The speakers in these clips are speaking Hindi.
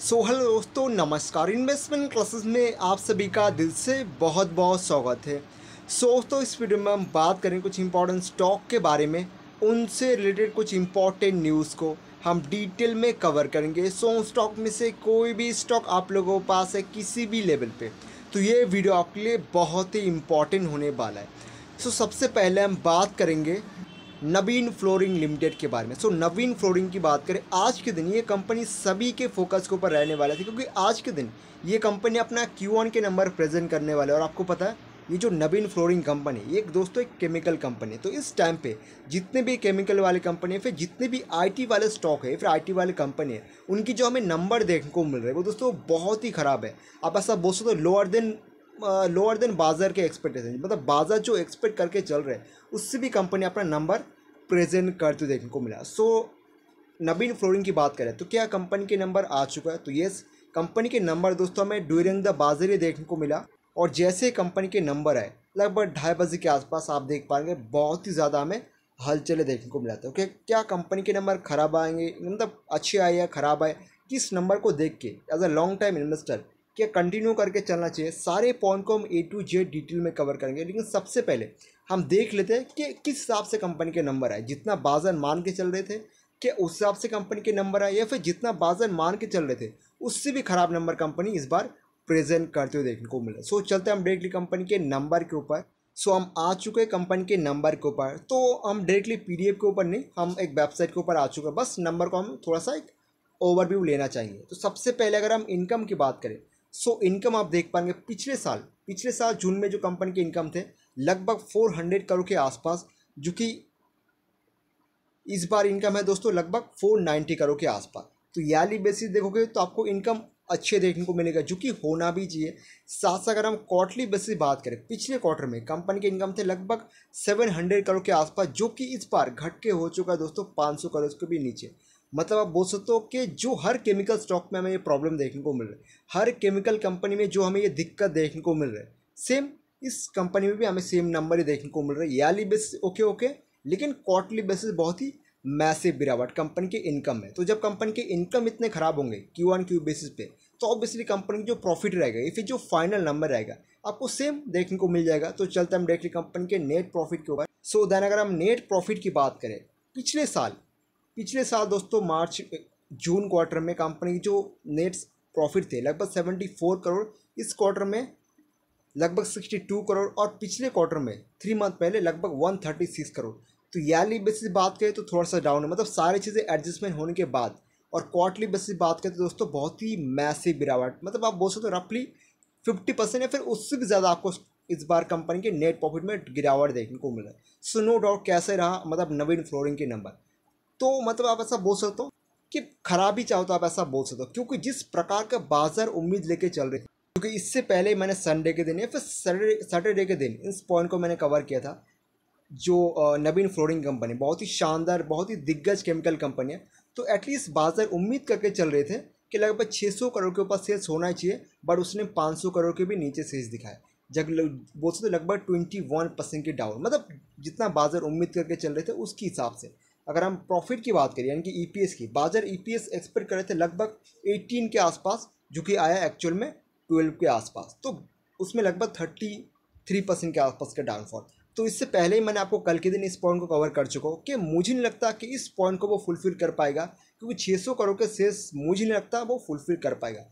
सो so, हेलो दोस्तों नमस्कार इन्वेस्टमेंट क्लासेस में आप सभी का दिल से बहुत बहुत स्वागत है सो so, दोस्तों इस वीडियो में हम बात करें कुछ इंपॉर्टेंट स्टॉक के बारे में उनसे रिलेटेड कुछ इंपॉर्टेंट न्यूज़ को हम डिटेल में कवर करेंगे सो so, स्टॉक में से कोई भी स्टॉक आप लोगों के पास है किसी भी लेवल पर तो ये वीडियो आपके लिए बहुत ही इम्पॉर्टेंट होने वाला है सो so, सबसे पहले हम बात करेंगे नवीन फ्लोरिंग लिमिटेड के बारे में सो so, नवीन फ्लोरिंग की बात करें आज के दिन ये कंपनी सभी के फोकस के ऊपर रहने वाला थी क्योंकि आज के दिन ये कंपनी अपना क्यू के नंबर प्रेजेंट करने वाले और आपको पता है ये जो नवीन फ्लोरिंग कंपनी ये एक दोस्तों एक केमिकल कंपनी है तो इस टाइम पे जितने भी केमिकल वाले कंपनी है फिर जितने भी आईटी वाले स्टॉक है फिर आईटी वाले कंपनी है उनकी जो हमें नंबर देखने को मिल रहे हैं वो दोस्तों बहुत ही ख़राब है आप ऐसा बोल सकते हो लोअर देन लोअर देन बाज़ार के एक्सपेक्टेशन मतलब बाज़ार जो एक्सपेक्ट करके चल रहे उससे भी कंपनी अपना नंबर प्रेजेंट करते देखने को मिला सो नवीन फ्लोरिंग की बात करें तो क्या कंपनी के नंबर आ चुका है तो येस कंपनी के नंबर दोस्तों हमें ड्यूरिंग द बाजार ही देखने को मिला और जैसे कंपनी के नंबर आए लगभग ढाई बजे के आसपास आप देख पाएंगे बहुत ही ज़्यादा हमें हलचले देखने को मिला था ओके क्या कंपनी के नंबर खराब आएंगे मतलब अच्छे आए या खराब आए किस नंबर को देख के as a long time investor क्या कंटिन्यू करके चलना चाहिए सारे पॉइंट को हम ए टू जेड डिटेल में कवर करेंगे लेकिन सबसे पहले हम देख लेते हैं कि किस हिसाब से कंपनी के नंबर आए जितना बाजार मान के चल रहे थे क्या उस हिसाब से कंपनी के नंबर आए या फिर जितना बाजार मान के चल रहे थे उससे भी खराब नंबर कंपनी इस बार प्रेजेंट करते हुए देखने को मिला सो चलते चलते हम डायरेक्टली कंपनी के नंबर के ऊपर सो हम आ चुके हैं कंपनी के नंबर के ऊपर तो हम डायरेक्टली पी के ऊपर नहीं हम एक वेबसाइट के ऊपर आ चुके हैं बस नंबर को हम थोड़ा सा एक ओवरव्यू लेना चाहिए तो सबसे पहले अगर हम इनकम की बात करें सो so, इनकम आप देख पाएंगे पिछले साल पिछले साल जून में जो कंपनी के इनकम थे लगभग फोर हंड्रेड करोड़ के आसपास जो कि इस बार इनकम है दोस्तों लगभग फोर नाइन्टी करोड़ के आसपास तो याली बेसिस देखोगे तो आपको इनकम अच्छे देखने को मिलेगा जो कि होना भी चाहिए साथ साथ अगर हम क्वार्टरली बेसिस बात करें पिछले क्वार्टर में कंपनी के इनकम थे लगभग सेवन हंड्रेड करोड़ के आसपास जो कि इस बार घट के हो चुका है दोस्तों पाँच सौ करोड़ के भी नीचे मतलब आप बोल सकते हो कि जो हर केमिकल स्टॉक में हमें ये प्रॉब्लम देखने को मिल रही है हर केमिकल कंपनी में जो हमें ये दिक्कत देखने को मिल रही है सेम इस कंपनी में भी हमें सेम नंबर ही देखने को मिल रहा है याली बेसिस ओके ओके लेकिन क्वार्टरली बेसिस बहुत ही मैसिव गिरावट कंपनी के इनकम में तो जब कंपनी के इनकम इतने खराब होंगे क्यू ऑन क्यू बेसिस पे तो ऑब्वियसली कंपनी की जो प्रॉफिट रहेगा या फिर जो फाइनल नंबर रहेगा आपको सेम देखने को मिल जाएगा तो चलते हम डायरेक्टली कंपनी के नेट प्रॉफिट के ऊपर सो देन अगर हम नेट प्रॉफिट की बात करें पिछले साल पिछले साल दोस्तों मार्च जून क्वार्टर में कंपनी की जो नेट प्रॉफिट थे लगभग सेवेंटी फोर करोड़ इस क्वार्टर में लगभग सिक्सटी टू करोड़ और पिछले क्वार्टर में थ्री मंथ पहले लगभग वन थर्टी सिक्स करोड़ तो ईयरली बेसिस बात करें तो थोड़ा सा डाउन है मतलब सारी चीज़ें एडजस्टमेंट होने के बाद और क्वार्टरली बेसिस बात करें तो दोस्तों बहुत ही मैसिव गिरावट मतलब आप बोल सकते हो रफली फिफ्टी परसेंट या फिर उससे भी ज़्यादा आपको इस बार कंपनी के नेट प्रॉफिट में गिरावट देखने को मिला सो नो डाउट कैसे रहा मतलब नवीन फ्लोरिंग के नंबर तो मतलब आप ऐसा बोल सकते हो कि खराबी चाहो तो आप ऐसा बोल सकते हो क्योंकि जिस प्रकार का बाजार उम्मीद लेके चल रहे थे क्योंकि इससे पहले मैंने संडे के दिन या फिर सैटरडे के दिन इस पॉइंट को मैंने कवर किया था जो नवीन फ्लोरिंग कंपनी बहुत ही शानदार बहुत ही दिग्गज केमिकल कंपनी है तो एटलीस्ट बाजार उम्मीद करके चल रहे थे कि लगभग छः सौ करोड़ के ऊपर सेल्स होना चाहिए बट उसने पाँच सौ करोड़ के भी नीचे सेल्स दिखाए जब बोल सकते लगभग ट्वेंटी वन परसेंट के डाउन मतलब जितना बाजार उम्मीद करके चल रहे थे उसके हिसाब से अगर हम प्रॉफिट की बात करें यानी कि ईपीएस e की बाजार ईपीएस e एक्सपेक्ट कर रहे थे लगभग 18 के आसपास जो कि आया एक्चुअल में 12 के आसपास तो उसमें लगभग 33 परसेंट के आसपास का डाउनफॉल तो इससे पहले ही मैंने आपको कल के दिन इस पॉइंट को कवर कर चुका हूँ कि मुझे नहीं लगता कि इस पॉइंट को वो फुलफिल कर पाएगा क्योंकि सौ करोड़ के सेल्स मुझे नहीं लगता वो फुलफिल कर पाएगा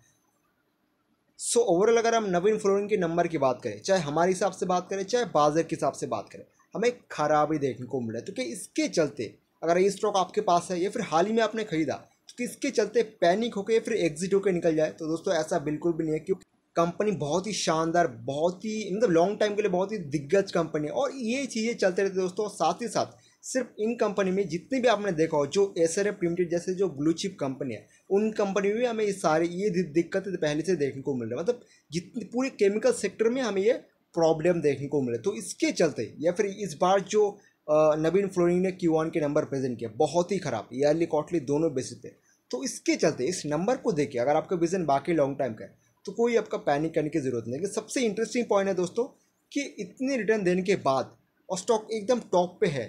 सो so, ओवरऑल अगर हम नवीन फ्लोरिंग के नंबर की बात करें चाहे हमारे हिसाब से बात करें चाहे बाजार के हिसाब से बात करें हमें खराबी देखने को मिला तो कि इसके चलते अगर ये स्टॉक आपके पास है या फिर हाल ही में आपने खरीदा तो इसके चलते पैनिक होकर या फिर एग्जिट होकर निकल जाए तो दोस्तों ऐसा बिल्कुल भी नहीं है क्योंकि कंपनी बहुत ही शानदार बहुत ही मतलब लॉन्ग टाइम के लिए बहुत ही दिग्गज कंपनी है और ये चीज़ें चलते रहती दोस्तों साथ ही साथ सिर्फ इन कंपनी में जितनी भी आपने देखा हो जो एस आर एफ लिमिटेड जैसे जो ब्लूचिप कंपनी है उन कंपनी में हमें ये सारी ये दिक्कतें पहले से देखने को मिल रही है मतलब जितनी पूरे केमिकल सेक्टर में हमें ये प्रॉब्लम देखने को मिले तो इसके चलते या फिर इस बार जो नबीन फ्लोरिंग ने क्यू के नंबर प्रेजेंट किया बहुत ही ख़राब ईयरली क्वार्टली दोनों बेसिस पे तो इसके चलते इस नंबर को देखे अगर आपका विजन बाकी लॉन्ग टाइम का है तो कोई आपका पैनिक करने की ज़रूरत नहीं है सबसे इंटरेस्टिंग पॉइंट है दोस्तों कि इतने रिटर्न देने के बाद और स्टॉक एकदम टॉप पे है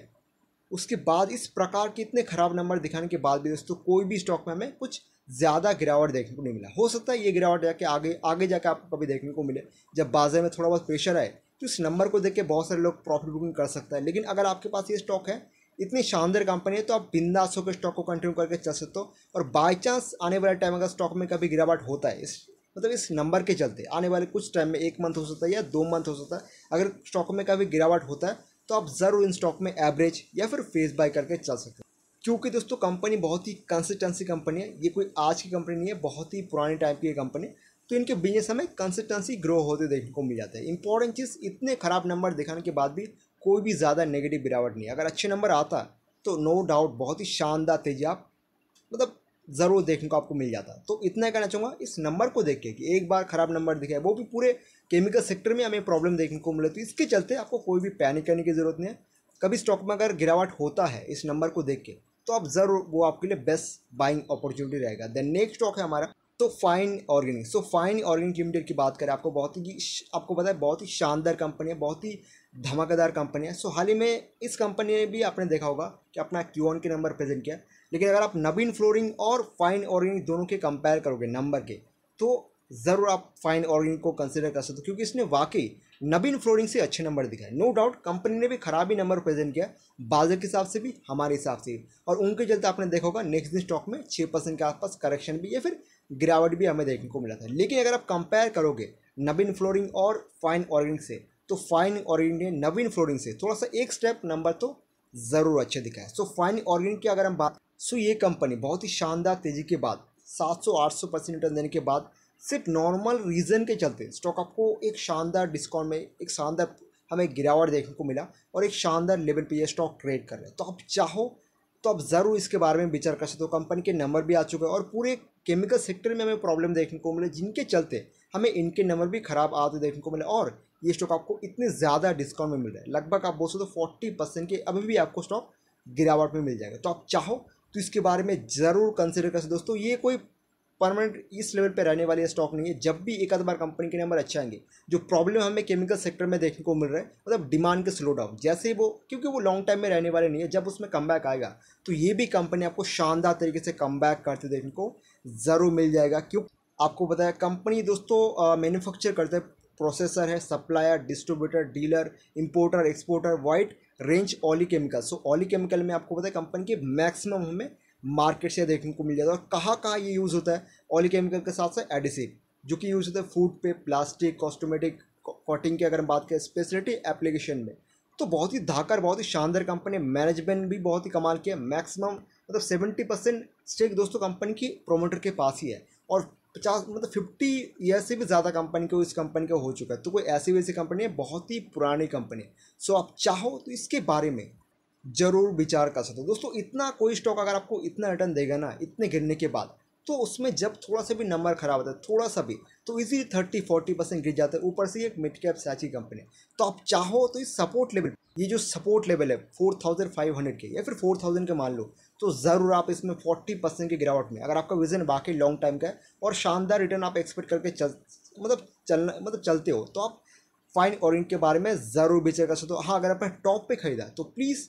उसके बाद इस प्रकार के इतने ख़राब नंबर दिखाने के बाद भी दोस्तों कोई भी स्टॉक में हमें कुछ ज़्यादा गिरावट देखने को नहीं मिला हो सकता है ये गिरावट जाके आगे आगे जाके आपको कभी देखने को मिले जब बाजार में थोड़ा बहुत प्रेशर आए तो इस नंबर को देख के बहुत सारे लोग प्रॉफिट बुकिंग कर सकता है लेकिन अगर आपके पास ये स्टॉक है इतनी शानदार कंपनी है तो आप बिंदास होकर स्टॉक को कंटिन्यू करके चल सकते हो और बाई चांस आने वाले टाइम अगर स्टॉक में कभी गिरावट होता है इस मतलब इस नंबर के चलते आने वाले कुछ टाइम में एक मंथ हो सकता है या दो मंथ हो सकता है अगर स्टॉक में कभी गिरावट होता है तो आप ज़रूर इन स्टॉक में एवरेज या फिर फेस बाय करके चल सकते हो क्योंकि दोस्तों कंपनी बहुत ही कंसिस्टेंसी कंपनी है ये कोई आज की कंपनी नहीं है बहुत ही पुराने टाइप की कंपनी तो इनके बिजनेस हमें कंसिस्टेंसी ग्रो होते देखने को मिल जाता है इंपॉर्टेंट चीज़ इतने ख़राब नंबर दिखाने के बाद भी कोई भी ज़्यादा नेगेटिव गिरावट नहीं अगर अच्छे नंबर आता तो नो डाउट बहुत ही शानदार तेजी आप मतलब ज़रूर देखने को आपको मिल जाता तो इतना कहना चाहूँगा इस नंबर को देख के कि एक बार ख़राब नंबर दिखाए वो भी पूरे केमिकल सेक्टर में हमें प्रॉब्लम देखने को मिले तो इसके चलते आपको कोई भी पैनिक करने की ज़रूरत नहीं है कभी स्टॉक में अगर गिरावट होता है इस नंबर को देख के तो आप ज़रूर वो आपके लिए बेस्ट बाइंग अपॉर्चुनिटी रहेगा देन नेक्स्ट स्टॉक है हमारा तो fine organic so fine organic limited की बात करें आपको बहुत ही आपको पता है बहुत ही शानदार कंपनी है बहुत ही धमाकेदार कंपनी है सो हाल ही में इस कंपनी ने भी आपने देखा होगा कि अपना क्यू के नंबर प्रेजेंट किया लेकिन अगर आप नवीन फ्लोरिंग और फाइन ऑर्गेनिक दोनों के कंपेयर करोगे नंबर के तो ज़रूर आप फाइन ऑर्गेनिक को कंसिडर कर सकते हो क्योंकि इसने वाकई नवीन फ्लोरिंग से अच्छे नंबर दिखाए नो डाउट कंपनी ने भी खराबी नंबर प्रेजेंट किया बाजार के हिसाब से भी हमारे हिसाब से भी और उनके चलते आपने देखा होगा नेक्स्ट दिन स्टॉक में छः परसेंट के आसपास करेक्शन भी या फिर गिरावट भी हमें देखने को मिला था लेकिन अगर आप कंपेयर करोगे नवीन फ्लोरिंग और फाइन ऑर्गेनिक से तो फाइन ऑर्गेनिक ने नवीन फ्लोरिंग से थोड़ा सा एक स्टेप नंबर तो ज़रूर अच्छा दिखा है सो फाइन ऑर्गेनिक की अगर हम बात सो ये कंपनी बहुत ही शानदार तेज़ी के बाद 700-800 परसेंट रिटर्न देने के बाद सिर्फ नॉर्मल रीज़न के चलते स्टॉक आपको एक शानदार डिस्काउंट में एक शानदार हमें गिरावट देखने को मिला और एक शानदार लेवल पे ये स्टॉक ट्रेड कर रहे हैं तो आप चाहो तो आप ज़रूर इसके बारे में विचार कर सकते हो कंपनी के नंबर भी आ चुके हैं और पूरे केमिकल सेक्टर में हमें प्रॉब्लम देखने को मिले जिनके चलते हमें इनके नंबर भी खराब आते देखने को मिले और ये स्टॉक आपको इतने ज़्यादा डिस्काउंट में मिल रहा है लगभग आप बोल सकते हो फोर्टी परसेंट के अभी भी आपको स्टॉक गिरावट में मिल जाएगा तो आप चाहो तो इसके बारे में ज़रूर कंसिडर कर सकते दोस्तों ये कोई परमानेंट इस लेवल पर रहने वाले स्टॉक नहीं है जब भी एक आध बार कंपनी के नंबर अच्छे आएंगे जो प्रॉब्लम हमें केमिकल सेक्टर में देखने को मिल रहा है मतलब डिमांड के स्लो डाउन जैसे ही वो क्योंकि वो लॉन्ग टाइम में रहने वाले नहीं है जब उसमें कम आएगा तो ये भी कंपनी आपको शानदार तरीके से कम करते देखने को ज़रूर मिल जाएगा क्यों आपको बताया कंपनी दोस्तों मैन्युफैक्चर करते हैं प्रोसेसर है supplier distributor dealer importer exporter wide range oleo chemical so oleo chemical में आपको पता है कंपनी के मैक्सिमम हमें मार्केट से देखने को मिल जाता है और कहाँ कहाँ ये यूज़ होता है ऑली केमिकल के साथ साथ एडिसिव जो कि यूज़ होता है फूड पे प्लास्टिक कॉस्टोमेटिक कॉटिंग की अगर हम बात करें स्पेशलिटी एप्लीकेशन में तो बहुत ही धाकर बहुत ही शानदार कंपनी मैनेजमेंट भी बहुत ही कमाल की है मैक्सिमम मतलब सेवेंटी परसेंट स्टेक दोस्तों कंपनी की प्रोमोटर के पास ही है और पचास मतलब फिफ्टी ईयर से भी ज़्यादा कंपनी को इस कंपनी का हो चुका है तो कोई ऐसी वैसी कंपनी है बहुत ही पुरानी कंपनी है सो आप चाहो तो इसके बारे में ज़रूर विचार कर सकते हो दोस्तों इतना कोई स्टॉक अगर आपको इतना रिटर्न देगा ना इतने गिरने के बाद तो उसमें जब थोड़ा सा भी नंबर खराब होता है थोड़ा सा भी तो इजीली थर्टी फोर्टी परसेंट गिर जाता है ऊपर से एक मिड कैप से अच्छी कंपनी तो आप चाहो तो इस सपोर्ट लेवल ये जो सपोर्ट लेवल है फोर थाउजेंड फाइव हंड्रेड के या फिर फोर थाउजेंड के मान लो तो ज़रूर आप इसमें फोर्टी परसेंट की गिरावट में अगर आपका विजन बाकी लॉन्ग टाइम का है और शानदार रिटर्न आप एक्सपेक्ट करके चल मतलब चलना मतलब चलते हो तो आप फाइन और के बारे में ज़रूर विचार कर सकते हो हाँ अगर आपने टॉप पे खरीदा तो प्लीज़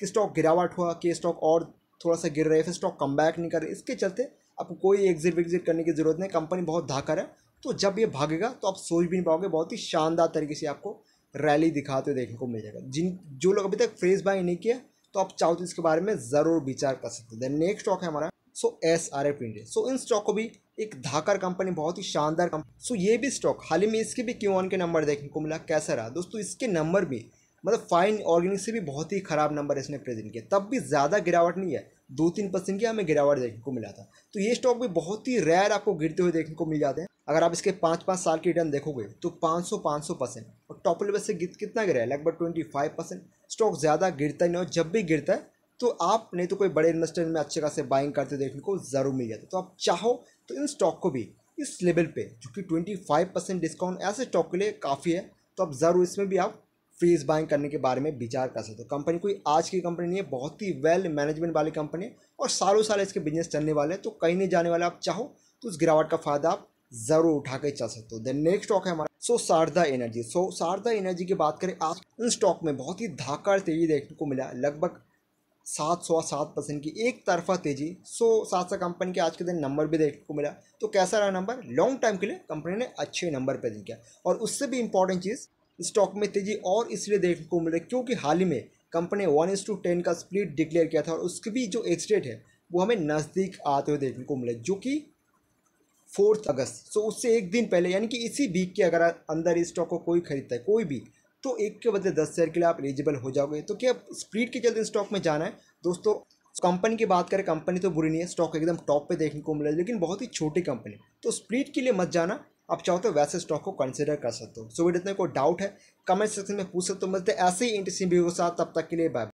कि स्टॉक गिरावट हुआ कि स्टॉक और थोड़ा सा गिर रहे फिर स्टॉक कम बैक नहीं कर रहे इसके चलते आपको कोई एग्जिट विग्जिट करने की ज़रूरत नहीं कंपनी बहुत धाकर है तो जब ये भागेगा तो आप सोच भी नहीं पाओगे बहुत ही शानदार तरीके से आपको रैली दिखाते हुए देखने को मिल जाएगा जिन जो लोग अभी तक फ्रेज बाय नहीं किया तो आप चाहो तो इसके बारे में ज़रूर विचार कर सकते हैं नेक्स्ट स्टॉक है हमारा so S R F India so इन स्टॉक को भी एक धाकर कंपनी बहुत ही शानदार कंपनी सो ये भी स्टॉक हाल ही में इसके भी क्यू ऑन के नंबर देखने को मिला कैसा रहा दोस्तों इसके नंबर भी मतलब फाइन ऑर्गेनिक से भी बहुत ही खराब नंबर इसने प्रेजेंट किया तब भी ज़्यादा गिरावट नहीं है दो तीन परसेंट की हमें गिरावट देखने को मिला था तो ये स्टॉक भी बहुत ही रेयर आपको गिरते हुए देखने को मिल जाते हैं अगर आप इसके पाँच पाँच साल की रिटर्न देखोगे तो पाँच सौ पाँच सौ परसेंट टॉप लेवल से कितना गिरा है लगभग ट्वेंटी फाइव परसेंट स्टॉक ज़्यादा गिरता ही नहीं और जब भी गिरता है तो आप नहीं तो कोई बड़े इन्वेस्टर में अच्छे खासे बाइंग करते देखने को ज़रूर मिल जाता तो आप चाहो तो इन स्टॉक को भी इस लेवल पे जो कि ट्वेंटी फाइव परसेंट डिस्काउंट ऐसे स्टॉक के लिए काफ़ी है तो आप ज़रूर इसमें भी आप फ्रीज बाइंग करने के बारे में विचार कर सकते हो कंपनी कोई आज की कंपनी नहीं है बहुत ही वेल मैनेजमेंट वाली कंपनी है और सालों साल इसके बिजनेस चलने वाले हैं तो कहीं नहीं जाने वाले आप चाहो तो उस गिरावट का फ़ायदा आप ज़रूर उठा के चल सकते हो देन नेक्स्ट स्टॉक है हमारा so Sharda energy so Sharda energy की बात करें आज इन स्टॉक में बहुत ही धाकार तेजी देखने को मिला लगभग सात सौ सात परसेंट की एक तरफा तेजी सो सात सौ कंपनी के आज के दिन नंबर भी देखने को मिला तो कैसा रहा नंबर लॉन्ग टाइम के लिए कंपनी ने अच्छे नंबर पर दिया और उससे भी इंपॉर्टेंट चीज़ स्टॉक में तेजी और इसलिए देखने को मिल रही क्योंकि हाल ही में company one is to ten का स्प्लिट डिक्लेयर किया था और उसकी भी जो एक्सडेट है वो हमें नज़दीक आते हुए देखने को मिले जो कि फोर्थ अगस्त सो उससे एक दिन पहले यानी कि इसी वीक के अगर अंदर इस स्टॉक को कोई खरीदता है कोई भी तो एक के बदले दस शेयर के लिए आप एलिजिबल हो जाओगे तो क्या स्प्रीड के चलते स्टॉक में जाना है दोस्तों कंपनी की बात करें कंपनी तो बुरी नहीं है स्टॉक एकदम टॉप पे देखने को मिला लेकिन बहुत ही छोटी कंपनी तो स्प्रीड के लिए मत जाना आप चाहो तो वैसे स्टॉक को कंसिडर कर सकते हो सो वीडियो इतने कोई डाउट है कमेंट सेक्शन में पूछ सकते हो मिलते ऐसे ही इंटरेस्टिंग व्यू के साथ तब तक के लिए बाय